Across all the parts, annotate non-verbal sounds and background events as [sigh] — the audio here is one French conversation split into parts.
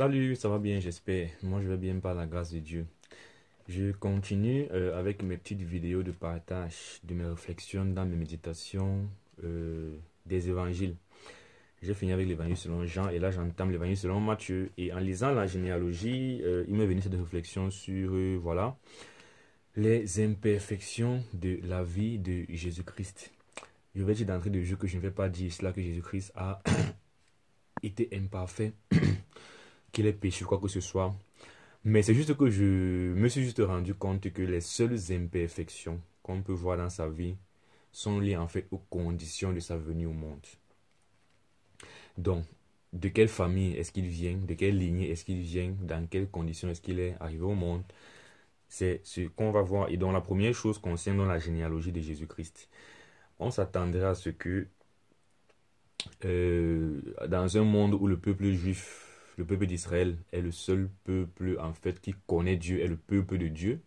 Salut, ça va bien, j'espère. Moi, je vais bien par la grâce de Dieu. Je continue euh, avec mes petites vidéos de partage de mes réflexions dans mes méditations euh, des évangiles. J'ai fini avec l'évangile selon Jean et là j'entame l'évangile selon Matthieu. Et en lisant la généalogie, euh, il m'est venu cette réflexion sur voilà les imperfections de la vie de Jésus-Christ. Je vais dire d'entrée de jeu que je ne vais pas dire cela que Jésus-Christ a [coughs] été imparfait qu'il ait péché quoi que ce soit. Mais c'est juste que je me suis juste rendu compte que les seules imperfections qu'on peut voir dans sa vie sont liées en fait aux conditions de sa venue au monde. Donc, de quelle famille est-ce qu'il vient, de quelle lignée est-ce qu'il vient, dans quelles conditions est-ce qu'il est arrivé au monde, c'est ce qu'on va voir. Et donc la première chose concerne la généalogie de Jésus-Christ. On s'attendrait à ce que euh, dans un monde où le peuple juif le peuple d'Israël est le seul peuple, en fait, qui connaît Dieu, est le peuple de Dieu.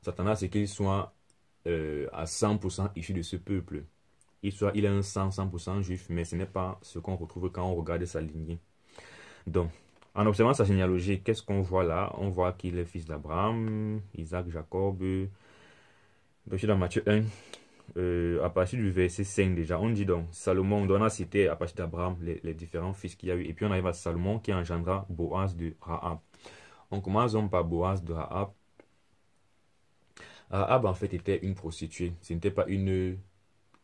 Satan, c'est qu'il soit euh, à 100% issu de ce peuple. Il, soit, il est un 100 100% juif, mais ce n'est pas ce qu'on retrouve quand on regarde sa lignée. Donc, en observant sa généalogie, qu'est-ce qu'on voit là On voit qu'il est fils d'Abraham, Isaac, Jacob. Donc, je suis dans Matthieu 1, euh, à partir du verset 5 déjà, on dit donc, Salomon, on a cité à partir d'Abraham les, différents fils qu'il y a eu, et puis on arrive à Salomon qui engendra Boaz de Rahab. On commence donc par Boaz de Rahab. Rahab en fait était une prostituée, ce n'était pas une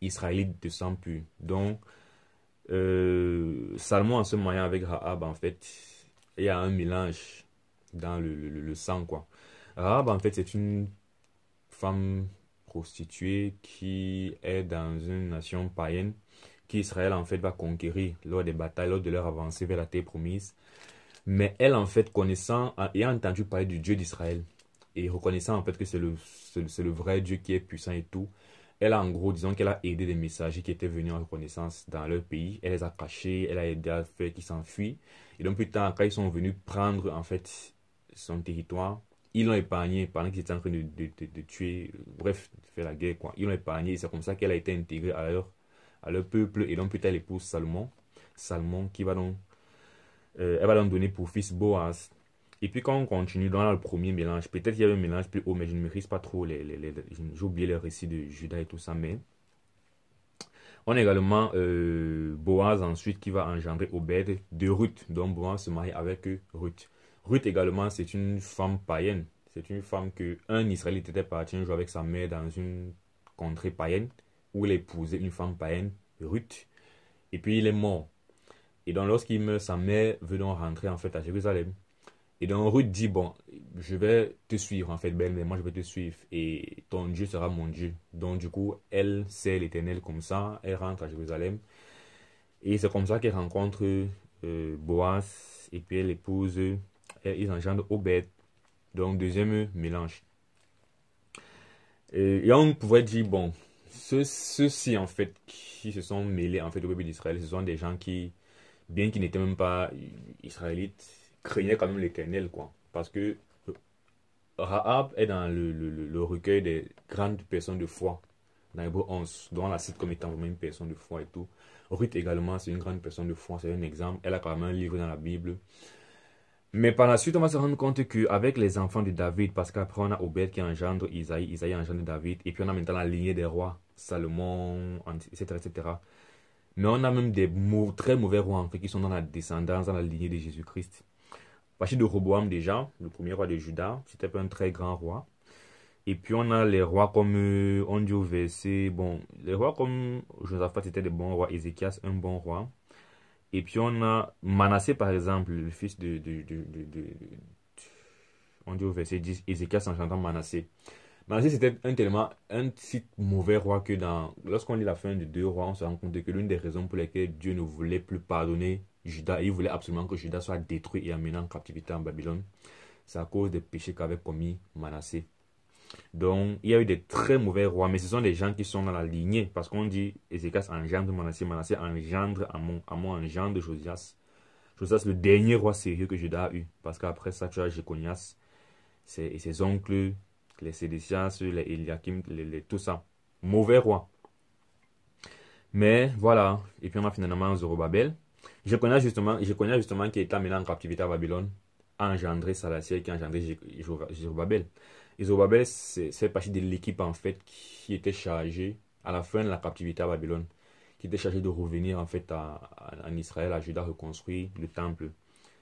Israélite de sang pur. Donc, euh, Salomon en se mariant avec Rahab, en fait, il y a un mélange dans le, le, sang, quoi. Rahab, en fait, c'est une femme prostituée qui est dans une nation païenne qu'Israël en fait va conquérir lors des batailles, lors de leur avancée vers la terre promise. Mais elle en fait connaissant, ayant entendu parler du Dieu d'Israël et reconnaissant en fait que c'est le, c'est le vrai Dieu qui est puissant et tout, elle a en gros, disons qu'elle a aidé des messagers qui étaient venus en reconnaissance dans leur pays. Elle les a cachés, elle a aidé à faire qu'ils s'enfuient. Et donc plus tard, quand ils sont venus prendre en fait son territoire, ils l'ont épargné pendant qu'ils étaient en train de, tuer, bref, de faire la guerre, quoi. Ils l'ont épargné et c'est comme ça qu'elle a été intégrée à leur, à leur peuple. Et donc, plus tard, elle épouse Salomon, Salomon qui va donc, euh, elle va donc donner pour fils Boaz. Et puis, quand on continue dans le premier mélange, peut-être qu'il y avait un mélange plus haut, mais je ne mérite pas trop J'ai oublié le récit de Judas et tout ça, mais. On a également euh, Boaz ensuite qui va engendrer Obed de Ruth. Donc Boaz se marie avec Ruth. Ruth également, c'est une femme païenne. C'est une femme que un Israélite était parti un jour avec sa mère dans une contrée païenne où il épousait une femme païenne, Ruth. Et puis il est mort. Et donc lorsqu'il meurt, sa mère veut donc rentrer en fait à Jérusalem. Et donc Ruth dit, bon, je vais te suivre en fait, belle mais moi je vais te suivre. Et ton Dieu sera mon Dieu. Donc du coup, elle sert l'Éternel comme ça, elle rentre à Jérusalem. Et c'est comme ça qu'elle rencontre euh, Boas, et puis elle épouse et ils engendrent bêtes Donc, deuxième mélange. Et, on pourrait dire, bon, ceux, ci en fait, qui se sont mêlés, en fait, au peuple d'Israël, ce sont des gens qui, bien qu'ils n'étaient même pas israélites, craignaient quand même l'éternel, quoi. Parce que Rahab est dans le, le, le, recueil des grandes personnes de foi, dans Hébreu 11, dont on la cite comme étant vraiment une personne de foi et tout. Ruth également, c'est une grande personne de foi, c'est un exemple. Elle a quand même un livre dans la Bible. Mais par la suite, on va se rendre compte qu'avec les enfants de David, parce qu'après on a Obed qui engendre Isaïe, Isaïe engendre David, et puis on a maintenant la lignée des rois, Salomon, etc. etc. Mais on a même des très mauvais rois qui sont dans la descendance, dans la lignée de Jésus-Christ. Parti de Roboam déjà, le premier roi de Juda, c'était un très grand roi. Et puis on a les rois comme, euh, on dit bon, les rois comme Josaphat, c'était des bons rois, Ézéchias, un bon roi. Et puis on a Manassé, par exemple, le fils de, on dit au verset 10, Ézéchias chantant Manassé. Manassé, c'était un tellement, un si mauvais roi que dans, lorsqu'on lit la fin de deux rois, on se rend compte que l'une des raisons pour lesquelles Dieu ne voulait plus pardonner Judas, il voulait absolument que Judas soit détruit et amené en captivité en Babylone, c'est à cause des péchés qu'avait commis Manassé. Donc, il y a eu des très mauvais rois, mais ce sont des gens qui sont dans la lignée. Parce qu'on dit, Ézéchias engendre Manassé, Manassé engendre Amon, Amon engendre Josias. Josias, le dernier roi sérieux que Judas a eu. Parce qu'après ça, tu as Jéconias ses oncles, les Sédécias, les Eliakim, les, tout ça. Mauvais roi. Mais voilà, et puis on a finalement Zorobabel. Je connais justement, je connais justement qui est amené en captivité à Babylone, engendré et qui a engendré Zorobabel. Et Zobabès c'est parti de l'équipe en fait qui était chargée à la fin de la captivité à Babylone, qui était chargée de revenir en fait en Israël, à Juda, reconstruire le temple.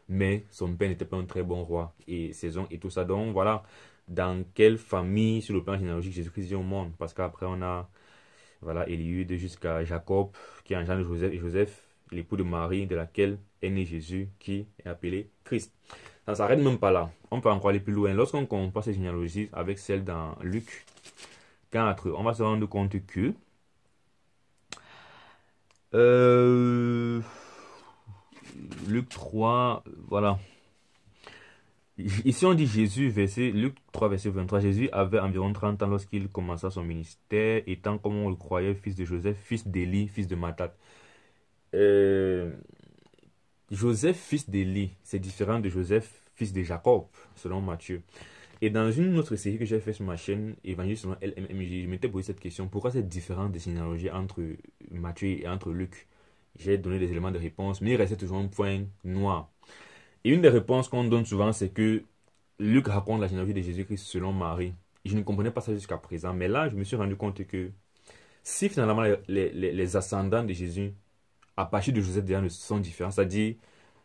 Mais son père n'était pas un très bon roi et saison et tout ça. Donc voilà, dans quelle famille sur le plan généalogique Jésus-Christ est au monde Parce qu'après on a voilà de jusqu'à Jacob qui est de Joseph et Joseph, l'époux de Marie de laquelle est né Jésus qui est appelé Christ. Ça s'arrête même pas là. On peut encore aller plus loin. Lorsqu'on compare ces généalogies avec celle dans Luc 4, on va se rendre compte que... Euh, Luc 3, voilà. Ici, on dit Jésus, verset, Luc 3, verset 23. Jésus avait environ 30 ans lorsqu'il commença son ministère, étant, comme on le croyait, fils de Joseph, fils d'Élie, fils de Matat. Euh, Joseph, fils d'Élie, c'est différent de Joseph, fils de Jacob, selon Matthieu. Et dans une autre série que j'ai faite sur ma chaîne, Évangile selon LmMg, je m'étais posé cette question pourquoi cette différence de généalogie entre Matthieu et entre Luc J'ai donné des éléments de réponse, mais il restait toujours un point noir. Et une des réponses qu'on donne souvent, c'est que Luc raconte la généalogie de Jésus-Christ selon Marie. Je ne comprenais pas ça jusqu'à présent, mais là, je me suis rendu compte que si finalement les ascendants de Jésus à partir de Joseph derrière sont différents. C'est-à-dire,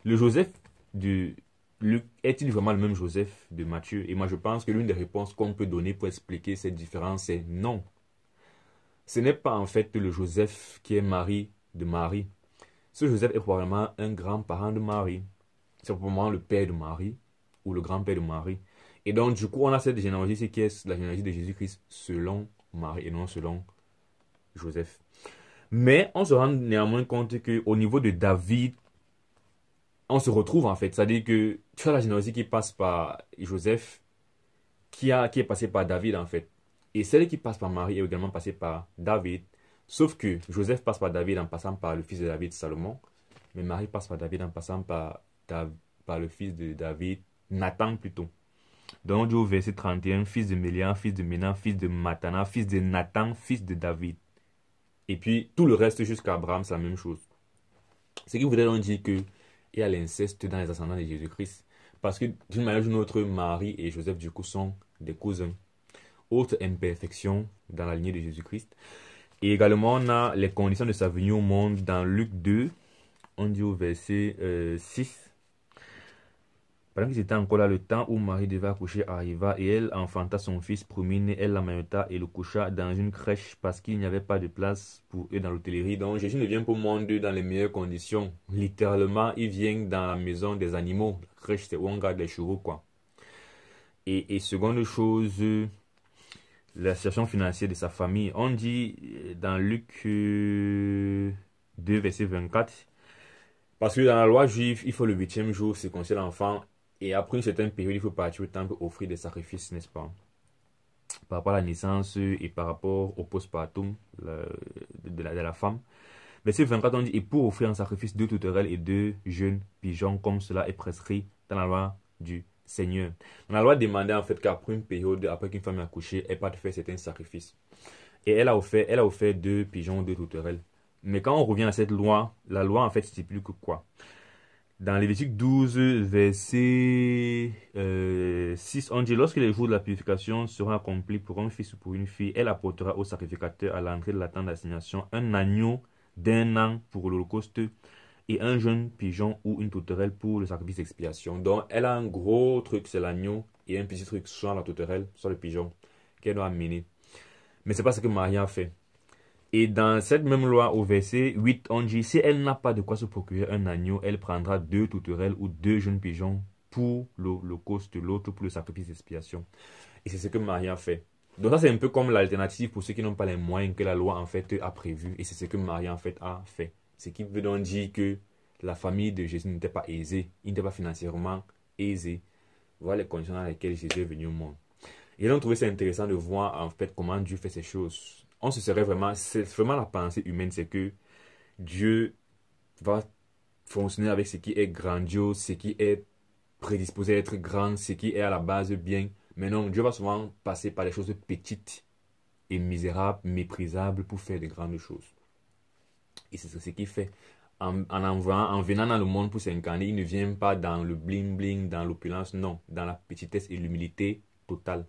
le Joseph de Luc est-il vraiment le même Joseph de Matthieu Et moi, je pense que l'une des réponses qu'on peut donner pour expliquer cette différence est non. Ce n'est pas en fait le Joseph qui est mari de Marie. Ce Joseph est probablement un grand-parent de Marie. C'est probablement le père de Marie ou le grand-père de Marie. Et donc, du coup, on a cette généalogie qui est la généalogie de Jésus-Christ selon Marie et non selon Joseph. Mais on se rend néanmoins compte qu'au niveau de David, on se retrouve en fait. C'est-à-dire que tu as la générosité qui passe par Joseph, qui, qui est passée par David en fait. Et celle qui passe par Marie est également passée par David. Sauf que Joseph passe par David en passant par le fils de David, Salomon. Mais Marie passe par David en passant par, par le fils de David, Nathan plutôt. Donc, au verset 31, fils de Mélian, fils de Ménan, fils de Matana, fils de Nathan, fils de David. Et puis tout le reste jusqu'à Abraham, c'est la même chose. Ce qui voudrait donc dire qu'il y a l'inceste dans les ascendants de Jésus-Christ. Parce que d'une manière ou d'une autre, Marie et Joseph du coup sont des cousins. Autre imperfection dans la lignée de Jésus-Christ. Et également, on a les conditions de sa venue au monde dans Luc 2. On dit au verset 6 euh, pendant qu'ils étaient encore là, le temps où Marie devait accoucher arriva et elle enfanta son fils premier elle l'amameuta et le coucha dans une crèche parce qu'il n'y avait pas de place pour eux dans l'hôtellerie. Donc Jésus ne vient pour moins d'eux dans les meilleures conditions. Littéralement, il vient dans la maison des animaux. La crèche, c'est où on garde les chevaux, quoi. Et, seconde chose, la situation financière de sa famille. On dit euh, dans Luc 2, euh, verset 24, parce que dans la loi juive, il faut le huitième jour circoncire l'enfant et après une certaine période, il faut partir au temple offrir des sacrifices, n'est-ce pas Par rapport à la naissance et par rapport au post-partum de, la, de la femme. Verset 24, on dit, et pour offrir un sacrifice deux tourterelles et deux jeunes pigeons, comme cela est prescrit dans la loi du Seigneur. la loi demandait en fait qu'après une période, après qu'une femme ait accouché, elle parte faire certains sacrifices. Et elle a offert, elle a offert deux pigeons, deux tourterelles. Mais quand on revient à cette loi, la loi en fait stipule que quoi dans Lévitique 12, verset 6, euh, on dit Lorsque les jours de la purification seront accomplis pour un fils ou pour une fille, elle apportera au sacrificateur à l'entrée de la tente d'assignation un agneau d'un an pour l'Holocauste et un jeune pigeon ou une tourterelle pour le sacrifice d'expiation. Donc, elle a un gros truc, c'est l'agneau, et un petit truc, soit la tourterelle, soit le pigeon, qu'elle doit amener. Mais ce n'est pas ce que Maria a fait. Et dans cette même loi au verset 8, on dit, si elle n'a pas de quoi se procurer un agneau, elle prendra deux tourterelles ou deux jeunes pigeons pour le de l'autre pour le sacrifice d'expiation. Et c'est ce que Maria fait. Donc ça, c'est un peu comme l'alternative pour ceux qui n'ont pas les moyens que la loi, en fait, a prévu. Et c'est ce que Maria, en fait, a fait. Ce qui veut donc dire que la famille de Jésus n'était pas aisée. Il n'était pas financièrement aisé. Voilà les conditions dans lesquelles Jésus est venu au monde. Et donc, trouvé ça intéressant de voir, en fait, comment Dieu fait ces choses on se serait vraiment, c'est vraiment la pensée humaine, c'est que Dieu va fonctionner avec ce qui est grandiose, ce qui est prédisposé à être grand, ce qui est à la base bien. Mais non, Dieu va souvent passer par des choses petites et misérables, méprisables pour faire de grandes choses. Et c'est ce qu'il fait. En, en, en venant dans le monde pour s'incarner, il ne vient pas dans le bling-bling, dans l'opulence, non, dans la petitesse et l'humilité totale.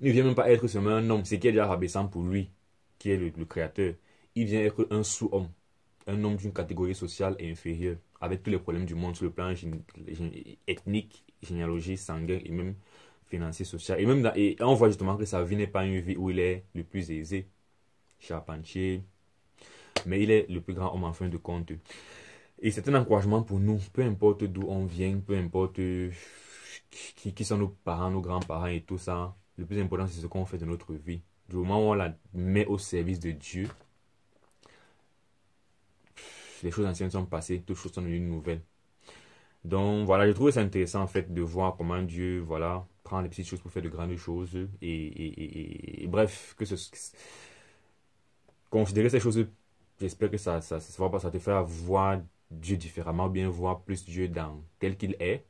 Il ne vient même pas être seulement un homme, ce qui est déjà rabaissant pour lui qui est le, créateur, il vient être un sous-homme, un homme d'une catégorie sociale inférieure, avec tous les problèmes du monde sur le plan ethnique, généalogie, sanguin et même financier, social. Et, même et on voit justement que sa vie n'est pas une vie où il est le plus aisé, charpentier, mais il est le plus grand homme en fin de compte. Et c'est un encouragement pour nous, peu importe d'où on vient, peu importe euh, qui, qui sont nos parents, nos grands-parents et tout ça. Le plus important, c'est ce qu'on fait de notre vie du moment où on la met au service de Dieu, les choses anciennes sont passées, toutes choses sont devenues nouvelles. Donc voilà, je trouve ça intéressant en fait de voir comment Dieu, voilà, prend les petites choses pour faire de grandes choses. Et, bref, que ce, considérer ces choses, j'espère que ça, ça, ça, ça, ça te fait voir Dieu différemment, bien voir plus Dieu dans tel qu'il est,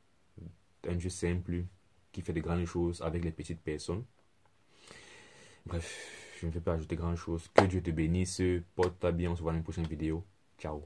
un Dieu simple qui fait de grandes choses avec les petites personnes. Bref, je ne vais pas ajouter grand chose. Que Dieu te bénisse. porte ta bien. On se voit dans une prochaine vidéo. Ciao.